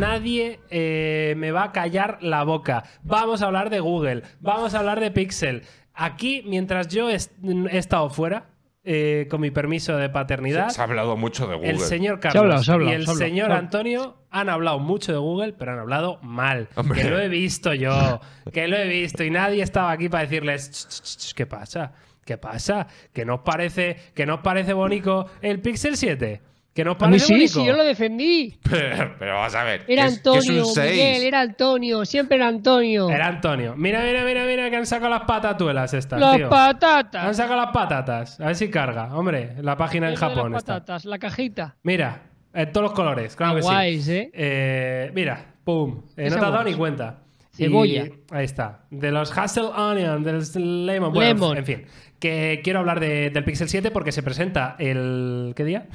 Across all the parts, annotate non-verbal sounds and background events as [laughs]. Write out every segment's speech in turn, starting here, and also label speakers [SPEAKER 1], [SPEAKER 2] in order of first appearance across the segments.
[SPEAKER 1] Nadie eh, me va a callar la boca. Vamos a hablar de Google, vamos a hablar de Pixel. Aquí, mientras yo he, estado fuera, eh, con mi permiso de paternidad. Se, ha hablado mucho de Google. El señor Carlos y el señor Antonio han hablado mucho de Google, pero han hablado mal. Que lo he visto yo, que lo he visto y nadie estaba aquí para decirles ¿qué pasa? ¿Qué pasa? ¿Que no parece, que no parece bonito el Pixel 7? Que no parece sí, sí, yo lo
[SPEAKER 2] defendí.
[SPEAKER 1] [laughs] Pero, vas a ver. Era Antonio, Miguel, era
[SPEAKER 2] Antonio, siempre era Antonio. Era Antonio.
[SPEAKER 1] Mira, mira, mira, mira que han sacado las patatuelas estas, Las
[SPEAKER 2] patatas. Han sacado las patatas.
[SPEAKER 1] A ver si carga. Hombre, la página en Japón las
[SPEAKER 2] patatas, la cajita.
[SPEAKER 1] Mira, en todos los colores, claro que sí. ¿eh? eh. mira, pum. no te has dado ni cuenta. Cebolla. ahí está. De los Hustle Onion, del Lemon. Bueno, en fin. Que quiero hablar del Pixel 7 porque se presenta el. ¿Qué día?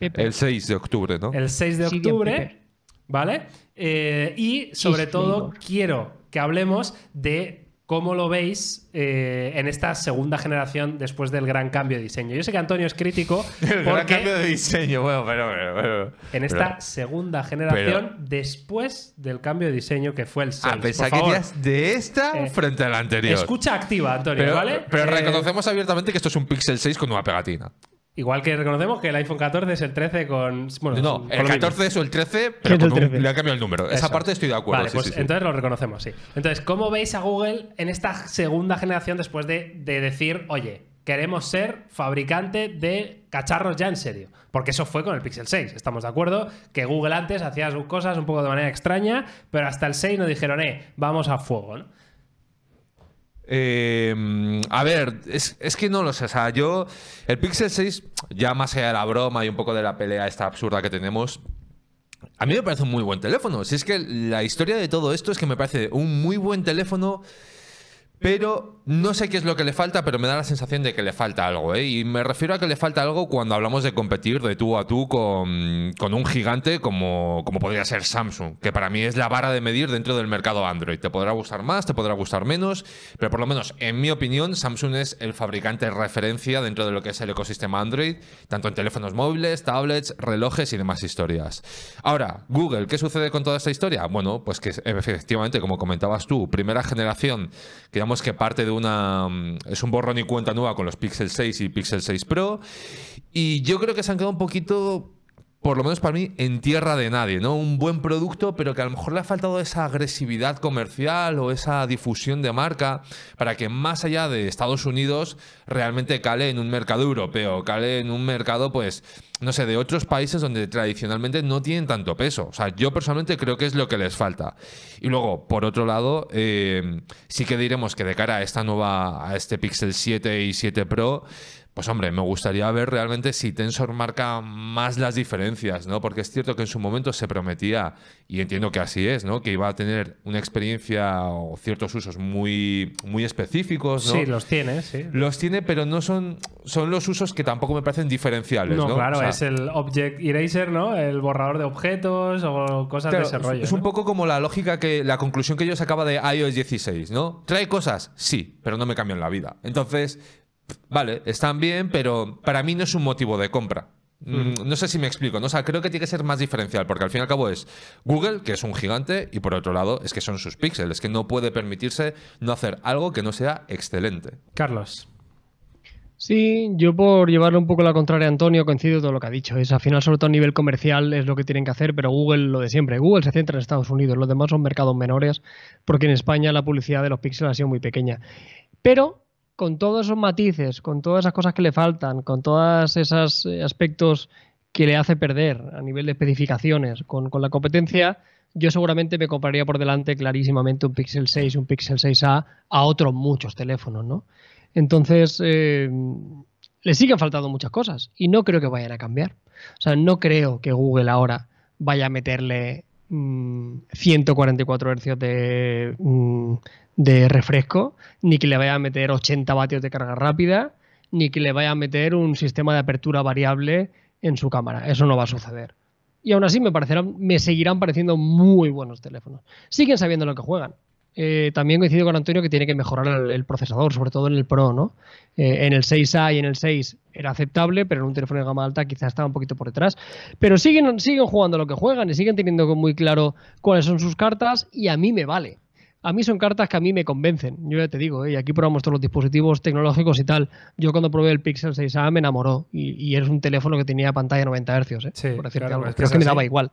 [SPEAKER 3] El 6 de octubre, ¿no? El
[SPEAKER 1] 6 de octubre, ¿vale? Eh, y sobre todo quiero que hablemos de cómo lo veis eh, en esta segunda generación después del gran cambio de diseño. Yo sé que Antonio es crítico. [laughs] el gran cambio de diseño,
[SPEAKER 3] bueno, pero. en esta
[SPEAKER 1] segunda generación después del cambio de diseño que fue el 6. A pesar que
[SPEAKER 3] de esta eh, frente a la anterior. Escucha
[SPEAKER 1] activa, Antonio, ¿vale? Pero reconocemos
[SPEAKER 3] abiertamente que esto es un Pixel 6 con una pegatina.
[SPEAKER 1] Igual que reconocemos que el iPhone 14 es el 13 con. Bueno, no, el 14 es el 13, pero le ha cambiado el número. Esa parte estoy de acuerdo. Pues entonces lo reconocemos, sí. Entonces, ¿cómo veis a Google en esta segunda generación después de, de decir, oye, queremos ser fabricante de cacharros ya en serio. Porque eso fue con el Pixel 6. Estamos de acuerdo que Google antes hacía sus cosas un poco de manera extraña, pero hasta el 6 nos dijeron, eh, vamos a fuego, ¿no?
[SPEAKER 3] Em, a ver, es, es, que no lo sé. O sea, yo. El Pixel 6, ya más allá de la broma y un poco de la pelea esta absurda que tenemos. A mí me parece un muy buen teléfono. Si es que la historia de todo esto es que me parece un muy buen teléfono pero no sé qué es lo que le falta, pero me da la sensación de que le falta algo. ¿eh? Y me refiero a que le falta algo cuando hablamos de competir de tú a tú con, un gigante como, como, podría ser Samsung, que para mí es la vara de medir dentro del mercado Android. Te podrá gustar más, te podrá gustar menos, pero por lo menos en mi opinión Samsung es el fabricante de referencia dentro de lo que es el ecosistema Android, tanto en teléfonos móviles, tablets, relojes y demás historias. Ahora, Google, ¿qué sucede con toda esta historia? Bueno, pues que efectivamente, como comentabas tú, primera generación que que parte de una. Mm, es un borrón y cuenta nueva con los Pixel 6 y Pixel 6 Pro. Y yo creo que se han quedado un poquito por lo menos para mí, en tierra de nadie, ¿no? Un buen producto, pero que a lo mejor le ha faltado esa agresividad comercial o esa difusión de marca para que más allá de Estados Unidos realmente cale en un mercado europeo, cale en un mercado, pues, no sé, de otros países donde tradicionalmente no tienen tanto peso. O sea, yo personalmente creo que es lo que les falta. Y luego, por otro lado, eh, sí que diremos que de cara a esta nueva, a este Pixel 7 y 7 Pro, pues hombre, me gustaría ver realmente si Tensor marca más las diferencias, ¿no? Porque es cierto que en su momento se prometía, y entiendo que así es, ¿no? Que iba a tener una experiencia o ciertos usos muy, muy específicos, ¿no? Sí, los tiene, sí. Los tiene, pero no son, son los usos que tampoco me parecen diferenciales, ¿no? ¿no? claro, es
[SPEAKER 1] el Object Eraser, ¿no? El borrador de objetos o cosas de ese rollo. Es un
[SPEAKER 3] poco como la lógica que, la conclusión que yo sacaba de iOS 16, ¿no? ¿Trae cosas? Sí, pero no me cambian la vida. Entonces vale, están bien, pero para mí no es un motivo de compra. Mm, no sé si me explico, ¿no? O creo que tiene que ser más diferencial, porque al fin y al cabo es Google, que es un gigante, y por otro lado es que son sus píxeles, es que no puede permitirse no hacer algo que no sea excelente. Carlos.
[SPEAKER 2] Sí, yo por llevarle un poco la contraria a Antonio coincido todo lo que ha dicho. Es al final, sobre todo a nivel comercial, es lo que tienen que hacer, pero Google lo de siempre. Google se centra en Estados Unidos, los demás son mercados menores, porque en España la publicidad de los píxeles ha sido muy pequeña. Pero con todos esos matices, con todas esas cosas que le faltan, con todos esos eh, aspectos que le hace perder a nivel de especificaciones, con, la competencia, yo seguramente me compraría por delante clarísimamente un Pixel 6, un Pixel 6A a otros muchos teléfonos, ¿no? Entonces, eh, le siguen faltando muchas cosas y no creo que vayan a cambiar. O sea, no creo que Google ahora vaya a meterle 144 hercios de, mm,
[SPEAKER 3] de, refresco,
[SPEAKER 2] ni que le vaya a meter 80 vatios de carga rápida, ni que le vaya a meter un sistema de apertura variable en su cámara. Eso no va a suceder. Y aún así me, parecerán, me seguirán pareciendo muy buenos teléfonos. Siguen sabiendo lo que juegan. Eh, también coincido con Antonio que tiene que mejorar el, procesador, sobre todo en el Pro, ¿no? Eh, en el 6A y en el 6 era aceptable, pero en un teléfono de gama alta quizás estaba un poquito por detrás. Pero siguen, siguen jugando lo que juegan y siguen teniendo muy claro cuáles son sus cartas y a mí me vale. A mí son cartas que a mí me convencen, yo ya te digo, ¿eh? y aquí probamos todos los dispositivos tecnológicos y tal. Yo cuando probé el Pixel 6A me enamoró y, y es un teléfono que tenía pantalla 90 Hz, ¿eh? Pero es que me daba igual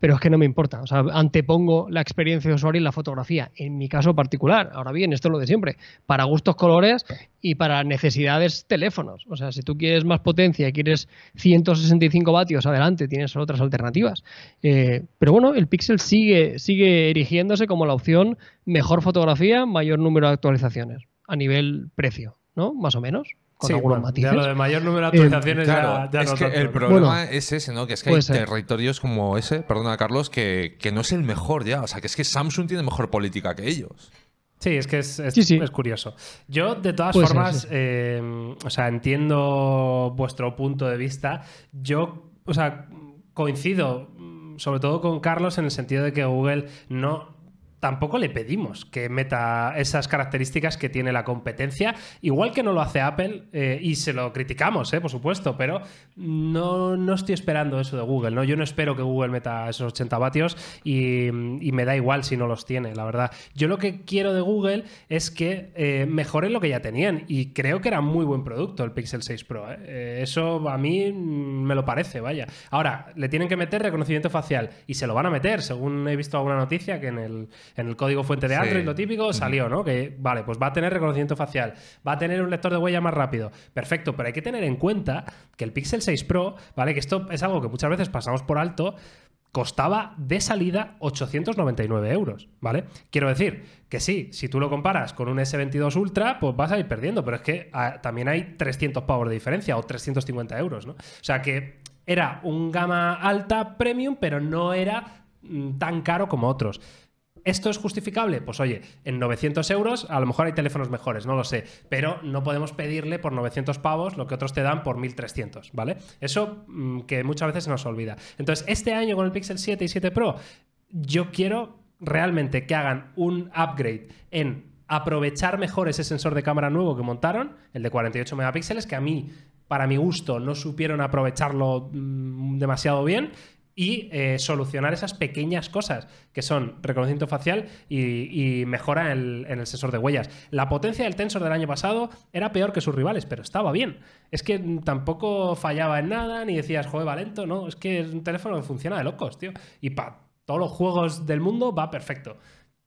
[SPEAKER 2] pero es que no me importa. O sea, antepongo la experiencia de usuario y la fotografía, en mi caso particular. Ahora bien, esto es lo de siempre, para gustos colores y para necesidades teléfonos. O sea, si tú quieres más potencia, y quieres 165 vatios, adelante, tienes otras alternativas. Eh, pero bueno, el Pixel sigue, sigue erigiéndose como la opción mejor fotografía, mayor número de actualizaciones a nivel precio, ¿no? Más o menos con sí, lo de mayor número de actualizaciones eh, ya, no El problema es ese,
[SPEAKER 3] ¿no? Que es que hay territorios como ese, perdona Carlos, que, no es el mejor ya. O sea, que es que Samsung tiene mejor política que ellos.
[SPEAKER 1] Sí, es que es, curioso. Yo, de todas formas, eh, o sea, entiendo vuestro punto de vista. Yo, o sea, coincido mm, sobre todo con Carlos en el sentido de que Google no tampoco le pedimos que meta esas características que tiene la competencia, igual que no lo hace Apple eh, y se lo criticamos, eh, por supuesto, pero no, no, estoy esperando eso de Google, ¿no? Yo no espero que Google meta esos 80 vatios y, me da igual si no los tiene, la verdad. Yo lo que quiero de Google es que eh, mejoren lo que ya tenían y creo que era muy buen producto el Pixel 6 Pro. Eso a mí me lo parece, vaya. Ahora, le tienen que meter reconocimiento facial y se lo van a meter, según he visto alguna noticia que en el en el código fuente de Android, lo típico, salió, ¿no? Que vale, pues va a tener reconocimiento facial, va a tener un lector de huella más rápido. Perfecto, pero hay que tener en cuenta que el Pixel 6 Pro, ¿vale? Que esto es algo que muchas veces pasamos por alto costaba de salida 899 euros, ¿vale? Quiero decir que sí, si tú lo comparas con un S22 Ultra, pues vas a ir perdiendo, pero es que ah, también hay 300 pavos de diferencia o 350 euros, ¿no? O sea que era un gama alta premium, pero no era mm, tan caro como otros. ¿Esto es justificable? Pues oye, en 900 euros a lo mejor hay teléfonos mejores, no lo sé, pero no podemos pedirle por 900 pavos lo que otros te dan por 1300, ¿vale? Eso mm, que muchas veces se nos olvida. Entonces, este año con el Pixel 7 y 7 Pro, yo quiero realmente que hagan un upgrade en aprovechar mejor ese sensor de cámara nuevo que montaron, el de 48 megapíxeles, que a mí, para mi gusto, no supieron aprovecharlo mm, demasiado bien y eh, solucionar esas pequeñas cosas que son reconocimiento facial y, mejora en, el sensor de huellas. La potencia del tensor del año pasado era peor que sus rivales, pero estaba bien. Es que tampoco fallaba en nada, ni decías, joder, va lento, no, es que es un teléfono que funciona de locos, tío. Y para todos los juegos del mundo va perfecto.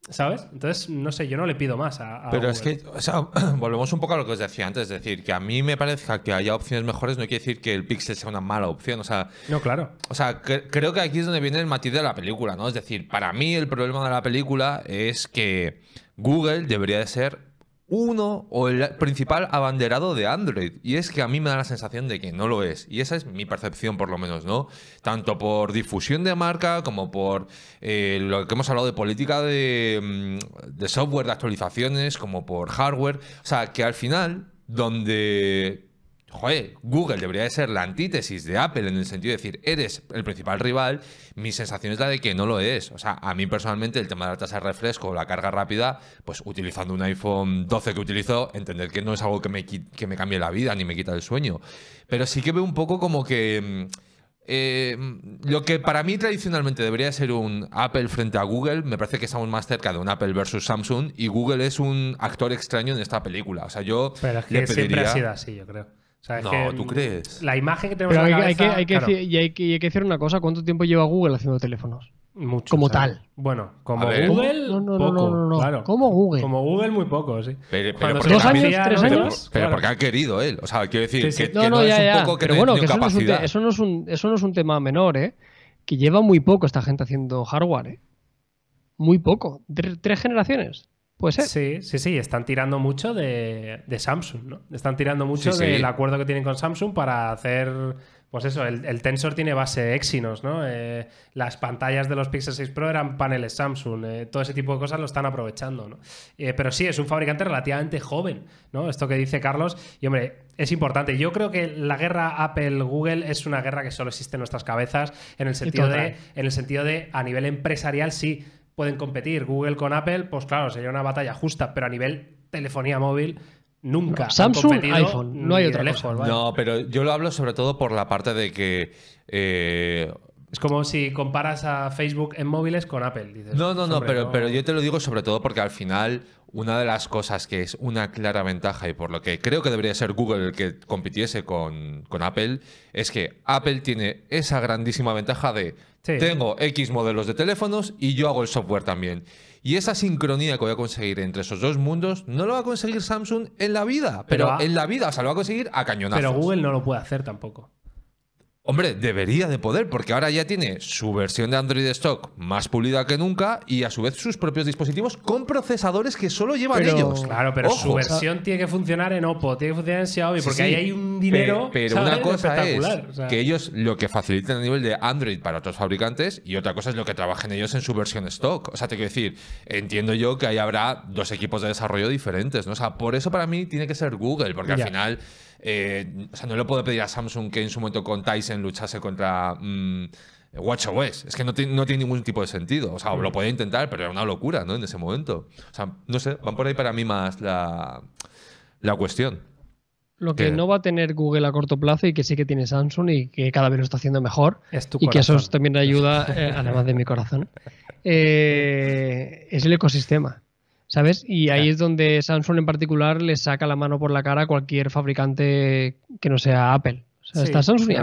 [SPEAKER 1] ¿Sabes? Entonces, no sé, yo no le pido más a. Pero es que, o sea,
[SPEAKER 3] [clears throat] volvemos un poco a lo que os decía antes, es decir, que a mí me parezca que haya opciones mejores no quiere decir que el Pixel sea una mala opción, o sea. No, claro. O sea, creo que aquí es donde viene el matiz de la película, ¿no? Es decir, para mí el problema de la película es que Google debería de ser uno o el principal abanderado de Android. Y es que a mí me da la sensación de que no lo es. Y esa es mi percepción, por lo menos, ¿no? Tanto por difusión de marca como por eh, lo que hemos hablado de política de, mm, de software, de actualizaciones, como por hardware. O sea, que al final, donde Joder, Google debería ser la antítesis de Apple en el sentido de decir, eres el principal rival, mi sensación es la de que no lo es. O sea, a mí personalmente el tema de la tasa de refresco, la carga rápida, pues utilizando un iPhone 12 que utilizo, entender que no es algo que me, que me cambie la vida ni me quita el sueño. Pero sí que veo un poco como que... Mm, eh, mm, lo que para mí tradicionalmente debería ser un Apple frente a Google, me parece que estamos más cerca de un Apple versus Samsung y Google es un actor extraño en esta película. O sea, yo. Pero que siempre ha sido así, yo creo. O sea, es no, ¿tú mm, crees? La imagen que tenemos Pero en que, hay que y, hay
[SPEAKER 2] que, hay que decir una cosa, ¿cuánto tiempo lleva Google haciendo teléfonos? Mucho, como tal. Bueno, como
[SPEAKER 1] Google. No, no, no, no,
[SPEAKER 2] no, Claro. Como Google. Como Google, muy poco, sí. Pero, pero porque ¿Dos años? Pero, porque
[SPEAKER 3] han querido él. O sea, quiero decir que, no, no, ya, es pero bueno, que eso, No es un, eso,
[SPEAKER 2] no es un, eso no es un tema menor, ¿eh? Que lleva muy poco esta gente haciendo hardware, ¿eh? Muy poco. tres generaciones.
[SPEAKER 1] Sí, sí, sí, están tirando mucho de, Samsung, ¿no? Están tirando mucho del acuerdo que tienen con Samsung para hacer pues eso, el, Tensor tiene base Exynos, ¿no? Eh, las pantallas de los Pixel 6 Pro eran paneles Samsung, eh, todo ese tipo de cosas lo están aprovechando, ¿no? Eh, pero sí, es un fabricante relativamente joven, ¿no? Esto que dice Carlos, y hombre, es importante. Yo creo que la guerra Apple-Google es una guerra que solo existe en nuestras cabezas, en el sentido de, en el sentido de, a nivel empresarial sí, pueden competir. Google con Apple, pues claro, sería una batalla justa, pero a nivel telefonía móvil, Nunca. No, Samsung, iPhone. No hay otro teléfono. No,
[SPEAKER 3] pero yo lo hablo sobre todo por la parte de que. Eh, es como si comparas
[SPEAKER 1] a Facebook en móviles con Apple.
[SPEAKER 3] no, no, no, pero, no... pero yo te lo digo sobre todo porque al final una de las cosas que es una clara ventaja y por lo que creo que debería ser Google el que compitiese con, Apple, es que Apple tiene esa grandísima ventaja de tengo X modelos de teléfonos y yo hago el software también. Y esa sincronía que voy a conseguir entre esos dos mundos no lo va a conseguir Samsung en la vida, pero, en la vida, o sea, lo va a conseguir a cañonazos. Pero Google no lo puede hacer tampoco. Hombre, debería de poder, porque ahora ya tiene su versión de Android Stock más pulida que nunca y a su vez sus propios dispositivos con procesadores que solo llevan ellos. Claro, pero su versión
[SPEAKER 1] tiene que funcionar en Oppo, tiene que funcionar en Xiaomi, porque ahí hay un dinero. Pero, una cosa es
[SPEAKER 3] que ellos lo que faciliten a nivel de Android para otros fabricantes y otra cosa es lo que trabajen ellos en su versión stock. O sea, te quiero decir, entiendo yo que ahí habrá dos equipos de desarrollo diferentes, ¿no? O sea, por eso para mí tiene que ser Google, porque al final eh, o sea, no le puedo pedir a Samsung que en su momento con Tyson luchase contra mm, WatchOS. Es que no, tiene ningún tipo de sentido. O sea, lo mm. podía intentar, pero era una locura, ¿no? En ese momento. O sea, no sé, van por ahí para mí más la, cuestión. Lo que,
[SPEAKER 2] no va a tener Google a corto plazo y que sí que tiene Samsung y que cada vez lo está haciendo mejor. y que eso también ayuda, eh, además de mi corazón, [laughs] eh, es el ecosistema. ¿sabes? Y ahí es donde Samsung en particular le saca la mano por la cara a cualquier fabricante que no sea Apple. O sea, está Samsung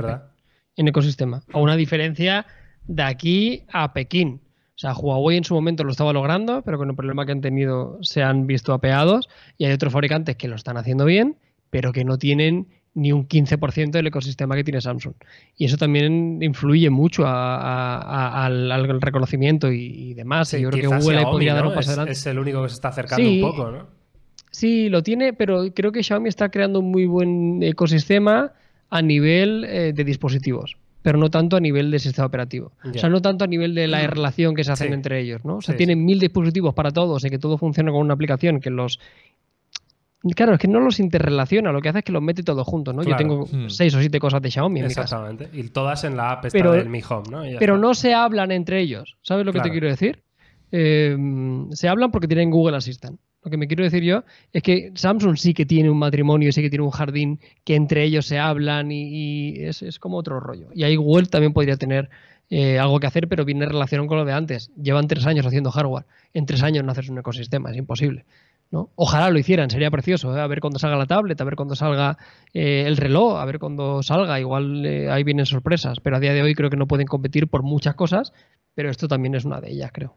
[SPEAKER 2] en ecosistema. A una diferencia de aquí a Pekín. O sea, Huawei en su momento lo estaba logrando, pero con el problema que han tenido se han visto apeados. Y hay otros fabricantes que lo están haciendo bien, pero que no tienen ni un 15% del ecosistema que tiene Samsung. Y eso también influye mucho a, al, reconocimiento y, demás. yo creo que Google podría es, el único que se está acercando un poco, ¿no? Sí, lo tiene, pero creo que Xiaomi está creando un muy buen ecosistema a nivel eh, de dispositivos pero no tanto a nivel de sistema operativo. O sea, no tanto a nivel de la mm. relación que se hacen entre ellos, ¿no? O sea, tienen mil dispositivos para todos y que todo funciona con una aplicación que los Claro, es que no los interrelaciona, lo que hace es que los mete todos juntos, ¿no? Yo tengo hmm. seis o siete cosas de Xiaomi en Exactamente. Mi casa. Y todas en la app pero, del Mi Home, ¿no? Pero no se hablan entre ellos, ¿sabes lo que te quiero decir? Em, se hablan porque tienen Google Assistant. Lo que me quiero decir yo es que Samsung sí que tiene un matrimonio, y sí que tiene un jardín, que entre ellos se hablan y, es, como otro rollo. Y ahí Google también podría tener eh, algo que hacer, pero viene relación con lo de antes. Llevan tres años haciendo hardware. En tres años no haces un ecosistema, es imposible. ¿no? Ojalá lo hicieran, sería precioso. ¿eh? A ver cuando salga la tablet, a ver cuando salga eh, el reloj, a ver cuando salga. Igual eh, ahí vienen sorpresas, pero a día de hoy creo que no pueden competir por muchas cosas, pero esto también es una de ellas, creo.